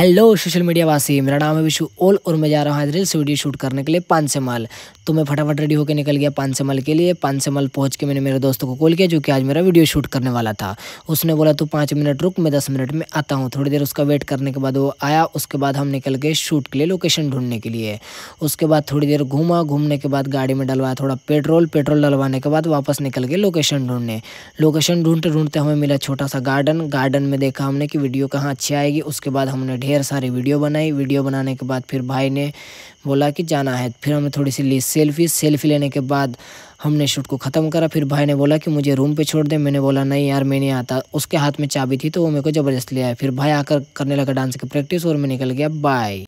hello social media वासी मेरा नाम है विशु ओल और मैं जा रहा हूँ रील्स वीडियो शूट करने के लिए पान से माल तो मैं फटाफट रेडी होकर निकल गया पान से माल के लिए पान से माल पहुँच के मैंने मेरे दोस्तों को कॉल किया जो कि आज मेरा वीडियो शूट करने वाला था उसने बोला तू पाँच मिनट रुक मैं दस मिनट में आता हूँ थोड़ी देर उसका वेट करने के बाद वो आया उसके बाद हम निकल गए शूट के लिए लोकेशन ढूंढने के लिए उसके बाद थोड़ी देर घूमा घूमने के बाद गाड़ी में डलवाया थोड़ा पेट्रोल पेट्रोल डलवाने के बाद वापस निकल गए लोकेशन ढूंढने लोकेशन ढूंढते ढूंढते हमें मिला छोटा सा गार्डन गार्डन में देखा हमने कि वीडियो कहाँ अच्छी आएगी उसके बाद हमने ढेर सारी वीडियो बनाई वीडियो बनाने के बाद फिर भाई ने बोला कि जाना है फिर हमें थोड़ी सी ली सेल्फी सेल्फी लेने के बाद हमने शूट को ख़त्म करा फिर भाई ने बोला कि मुझे रूम पे छोड़ दे मैंने बोला नहीं यार मैं नहीं आता उसके हाथ में चाबी थी तो वो मेरे को जबरदस्त ले आया फिर भाई आकर करने लगा डांस की प्रैक्टिस और मैं निकल गया बाय